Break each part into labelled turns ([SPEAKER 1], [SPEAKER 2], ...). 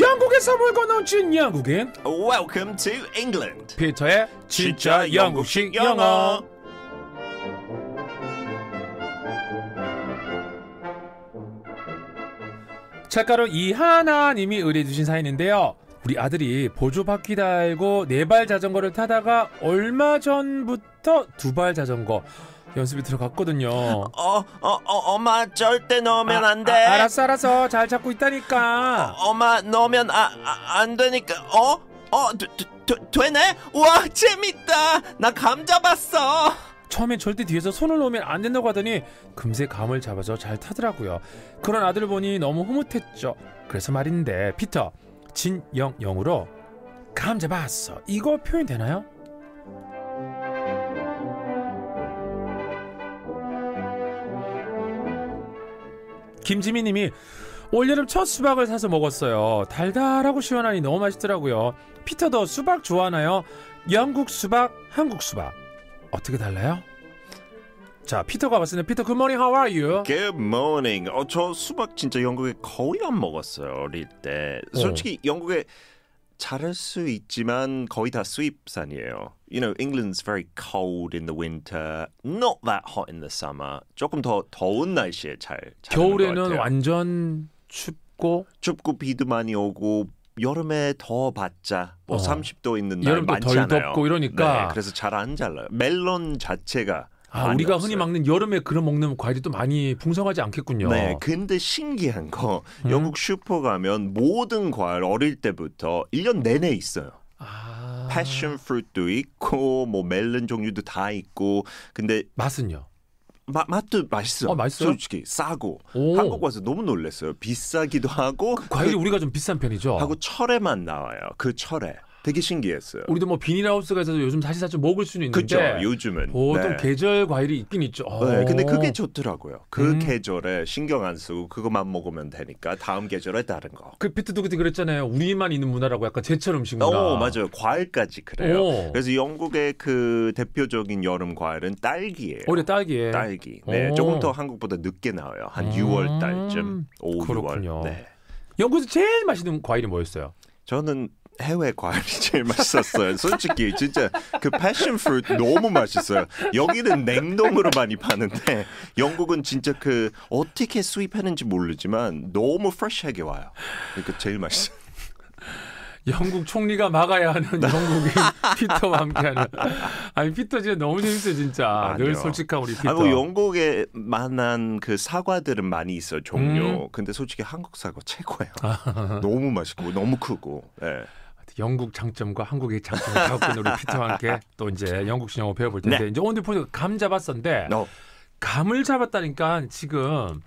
[SPEAKER 1] 영국에서 물건 얹은 영국인 Welcome to England. 피터의 진짜 영국식
[SPEAKER 2] 영어
[SPEAKER 1] 작가로 이하나님이 의뢰해주신 사연인데요 우리 아들이 보조바퀴 달고 네발 자전거를 타다가 얼마 전부터 두발 자전거 연습이 들어갔거든요. 어,
[SPEAKER 2] 어, 어 엄마 절대 넣으면 아, 안 돼. 아, 알았어, 알았어. 잘 잡고 있다니까. 어, 엄마 넣으면 아, 아, 안 되니까. 어? 어, 되, 되, 되네? 와, 재밌다. 나 감
[SPEAKER 1] 잡았어. 처음엔 절대 뒤에서 손을 놓으면 안 된다고 하더니 금세 감을 잡아서 잘 타더라고요. 그런 아들 보니 너무 흐뭇했죠. 그래서 말인데 피터 진영영으로 감 잡았어. 이거 표현 되나요? 김지민님이 올여름 첫 수박을 사서 먹었어요. 달달하고 시원하니 너무 맛있더라고요. 피터도 수박 좋아하나요? 영국 수박, 한국 수박 어떻게 달라요?
[SPEAKER 2] 자, 피터가 왔습니다. 피터, good morning. How are you? Good morning. 어, 저 수박 진짜 영국에 거의 안 먹었어요. 어릴 때. 어. 솔직히 어. 영국에 잘할 수 있지만 거의 다 수입산이에요. You know, England's very cold in the winter, not that hot in the summer. 조금 더 더운 날씨에 잘 겨울에는 완전 춥고 춥고 비도 많이 오고 여름에 더 봤자 뭐 어. 30도 있는 날 많지 아요덜 덥고 이러니까 네, 그래서 잘안 잘라요. 멜론 자체가 아, 우리가 없어요. 흔히
[SPEAKER 1] 먹는 여름에 그런 먹는 과일이 또 많이 풍성하지 않겠군요. 네,
[SPEAKER 2] 근데 신기한 거 음. 영국 슈퍼 가면 모든 과일 어릴 때부터 1년 내내 있어요. 아. 패션 프루트도 있고 뭐 멜론 종류도 다 있고 근데 맛은요? 마, 맛도 맛있어. 아, 맛있어요. 솔직히 싸고 오. 한국 와서 너무 놀랐어요. 비싸기도 하고 그 과일이 그, 우리가 좀 비싼 편이죠. 하고 철에만 나와요. 그 철에. 되게 신기했어요.
[SPEAKER 1] 우리도 뭐 비닐하우스 가서 요즘 사실사실 먹을 수는 있는데 그죠
[SPEAKER 2] 요즘은 보통 네.
[SPEAKER 1] 계절 과일이 있긴 있죠. 네, 근데 어. 그게
[SPEAKER 2] 좋더라고요. 그 음. 계절에 신경 안 쓰고 그것만 먹으면 되니까 다음 계절에 다른 거.
[SPEAKER 1] 그 피트도 그때 그랬잖아요. 우리만 있는 문화라고 약간 제철 음식 문화. 오, 어, 맞아요.
[SPEAKER 2] 과일까지 그래요. 오. 어. 그래서 영국의 그 대표적인 여름 과일은 딸기예요. 올해 딸기에 딸기. 네, 오. 조금 더 한국보다 늦게 나와요. 한 음. 6월 달쯤. 5, 그렇군요. 6월. 네. 영국에서 제일 맛있는 과일이 뭐였어요? 저는 해외 과일이 제일 맛있었어요. 솔직히 진짜 그 패션 프루 너무 맛있어요. 여기는 냉동으로 많이 파는데 영국은 진짜 그 어떻게 수입하는지 모르지만 너무 프레시하게 와요. 그러니까 제일 맛있어요. 영국 총리가 막아야 하는 영국인 피터와 함께하는 아니 피터
[SPEAKER 1] 진짜 너무 재밌어 진짜 아니요. 늘 솔직한 우리 피터. 아니, 뭐
[SPEAKER 2] 영국에 만한 그 사과들은 많이 있어 종류. 음. 근데 솔직히 한국 사과 최고예요. 너무 맛있고 너무 크고.
[SPEAKER 1] 예. 네. 영국 장점과 한국의 장점을 갖고 우리 피터와 함께 또 이제 그렇죠. 영국신 영어 배워볼 텐데 네. 이제 오늘 보니까 감 잡았었는데 no. 어. 감을 잡았다니까 지금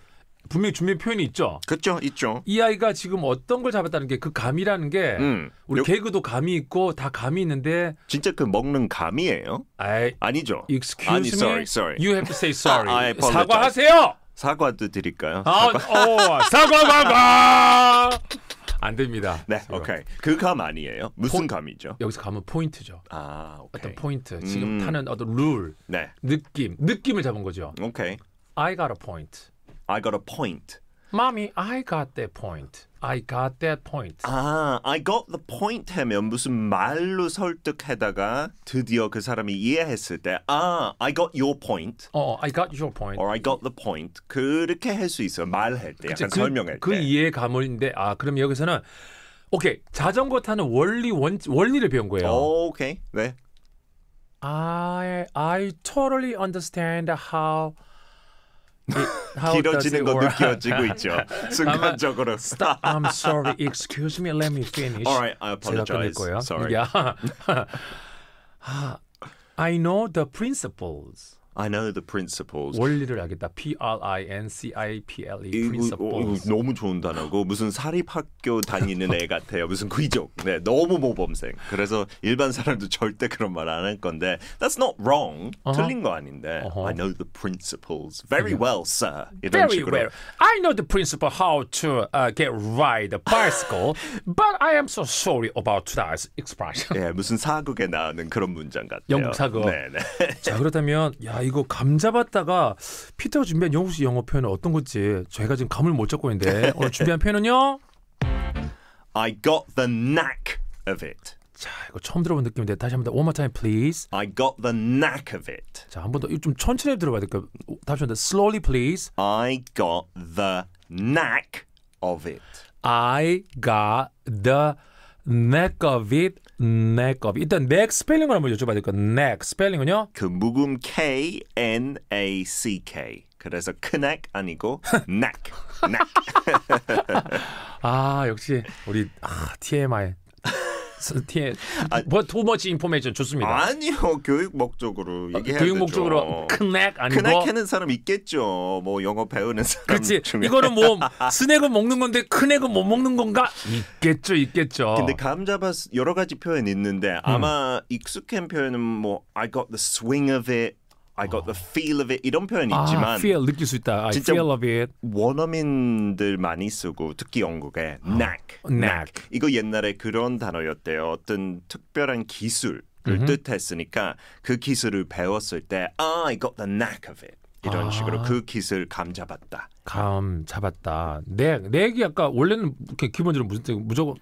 [SPEAKER 1] 분명히 준비 표현이 있죠. 그렇죠, 있죠. 이 아이가 지금 어떤 걸 잡았다는 게 그 감이라는
[SPEAKER 2] 게 음. 우리 요... 개그도 감이 있고 다 감이 있는데 진짜 그 먹는 감이에요? 아이, 아니죠. Excuse 아니, me. Sorry, sorry. You have to say sorry. 사과하세요. 사과도 드릴까요? 아, 사과.
[SPEAKER 1] 어, 사과
[SPEAKER 2] 안 됩니다. 네, 지금. 오케이.
[SPEAKER 1] 그 감 아니에요? 무슨 포, 감이죠? 여기서 감은 포인트죠. 아, 오케이. 어떤 포인트. 음. 지금 음. 타는
[SPEAKER 2] 어떤 룰, 네. 느낌, 느낌을 잡은 거죠. 오케이.
[SPEAKER 1] I got a point.
[SPEAKER 2] I got a point.
[SPEAKER 1] Mommy, I got that point. I got that point.
[SPEAKER 2] 아, I got the point 하면 무슨 말로 설득하다가 드디어 그 사람이 이해했을 때 아, I got your point. 어, I got your point. or I got the point. 그렇게 할 수 있어요. 말할 때 그치, 약간 그, 설명할
[SPEAKER 1] 그 때. 그 이해감인데 아, 그럼 여기서는 오케이. 자전거 타는 원리 원, 원리를 배운 거예요. 오, 오케이. 네.
[SPEAKER 2] I
[SPEAKER 1] I totally understand how
[SPEAKER 2] 길어지는 거 느껴지고 있죠. 순간적으로. Stop. I'm sorry.
[SPEAKER 1] Excuse me. Let me finish. Alright, I apologize. Sorry. Yeah. Ah, I know the principles.
[SPEAKER 2] I know the principles.
[SPEAKER 1] 원리를 알겠다. P R I N C I P L E principles.
[SPEAKER 2] 이거, 너무 좋은 단어고 무슨 사립학교 다니는 애 같아요. 무슨 귀족. 네, 너무 모범생. 그래서 일반 사람도 절대 그런 말 안 할 건데 that's not wrong. Uh-huh. 틀린 거 아닌데 uh-huh. I know the principles very well, sir. 이런 very 식으로. well.
[SPEAKER 1] I know the principle how to uh, get ride a bicycle, but I am so
[SPEAKER 2] sorry about that expression. 예, 무슨 사극에 나오는 그런 문장 같아요. 영국 사극. 네, 네.
[SPEAKER 1] 자 그렇다면 야 이거 감 잡았다가 피터 준비한 영국 식 영어 표현은 어떤 건지 저희가 지금 감을 못 잡고 있는데 오늘 준비한 표현은요. I got the knack of it. 자, 이거 처음 들어본 느낌인데 다시 한번 one more time please. I got the knack of it. 자, 한 번 더 좀 천천히 들어봐야 될까요? 다시 한번 slowly please. I got the knack of it. I got the neckovit, 일단 n 스펠링을 한번 여쭤봐야 될것 같아요. neck 스펠링은요? 그
[SPEAKER 2] 묵음 K N A C K. 그래서 크넥 아니고 neck, n e c
[SPEAKER 1] 아 역시 우리 아, TMI
[SPEAKER 2] 티 아, 뭐, 투머치 인포메이션 좋습니다. 아니요. 교육 목적으로 어, 얘기해야 아, 교육 목적으로 크넥 아니고 크넥 하는 사람 있겠죠. 뭐 영어 배우는 사람 그렇지. 중에. 이거는 뭐 스낵은 먹는 건데 크넥은 못 먹는 건가? 있겠죠. 있겠죠. 근데 감자밭 여러 가지 표현 있는데 음. 아마 음. 익숙한 표현은 뭐 I got the swing of it I got the feel of it 이런 표현이 아, 있지만 feel 느낄 수 있다. I feel of it. 원어민들 많이 쓰고 특히 영국에 어. 아, knack, knack. 이거 옛날에 그런 단어였대요. 어떤 특별한 기술을 음흠. 뜻했으니까 그 기술을 배웠을 때 아, I got the knack of it. 이런 아. 식으로 그 기술 감 잡았다.
[SPEAKER 1] 감 잡았다. 네, 넥이 아까 원래는 이렇게 기본적으로 무슨 뜻? 무조건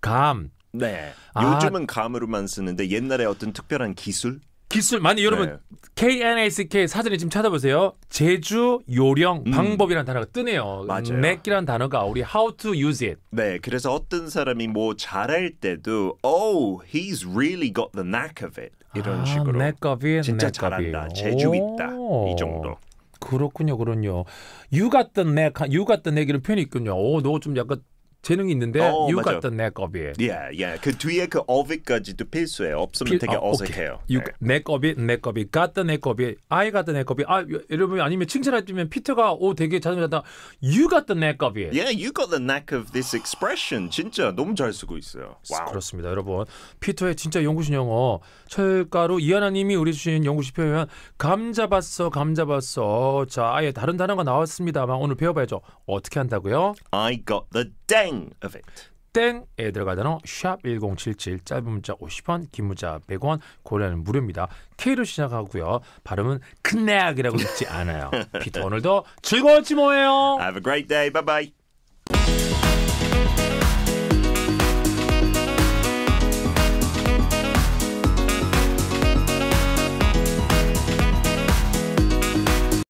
[SPEAKER 1] 감.
[SPEAKER 2] 네. 아. 요즘은 감으로만 쓰는데 옛날에 어떤 특별한 기술 기술 많이 여러분 네.
[SPEAKER 1] KNSK 사전에 지금 찾아보세요. 제주 요령 음. 방법이라는 단어가
[SPEAKER 2] 뜨네요. 맞아요. 맥이라 단어가 우리 how to use it. 네, 그래서 어떤 사람이 뭐 잘할 때도 oh he's really got the knack of it 이런 아, 식으로 knack of
[SPEAKER 1] it, 진짜 knack 잘한다, 제주 있다 이 정도. 그렇군요, 그렇군요. You got the knack, you got the knack이런 표현이 있군요. 오, 너좀 약간 재능이 있는데 어, you 맞아. got the neck of it. 예,
[SPEAKER 2] 예. 그 뒤에 그 of it까지도 필수예요. 없으면 필, 되게 어, 어색해요. You, 네. neck of it, neck of
[SPEAKER 1] it, got the neck of it, I got the neck of it. 아, 여러분 아니면 칭찬해주면 피터가 오 되게 자존하다. You got the neck of it. Yeah, you got the neck of this expression. 진짜 너무 잘 쓰고 있어요. 와우. 그렇습니다, 여러분. 피터의 진짜 연구신 영어 철가루 이하나님이 우리 주신 연구신 표현 감 잡았어, 감 잡았어. 자, 아예 다른 단어가 나왔습니다만 오늘 배워봐야죠. 어떻게 한다고요? I got the dang. none of it. 땡에 들어가 다노 샵1077 짧은 문자 50원 긴 문자 100원 고려는 무료입니다. K로 시작하고요. 발음은 큰내악이라고 듣지 않아요. 피터 오늘도 즐거웠지 뭐예요. Have
[SPEAKER 2] a great day. Bye bye.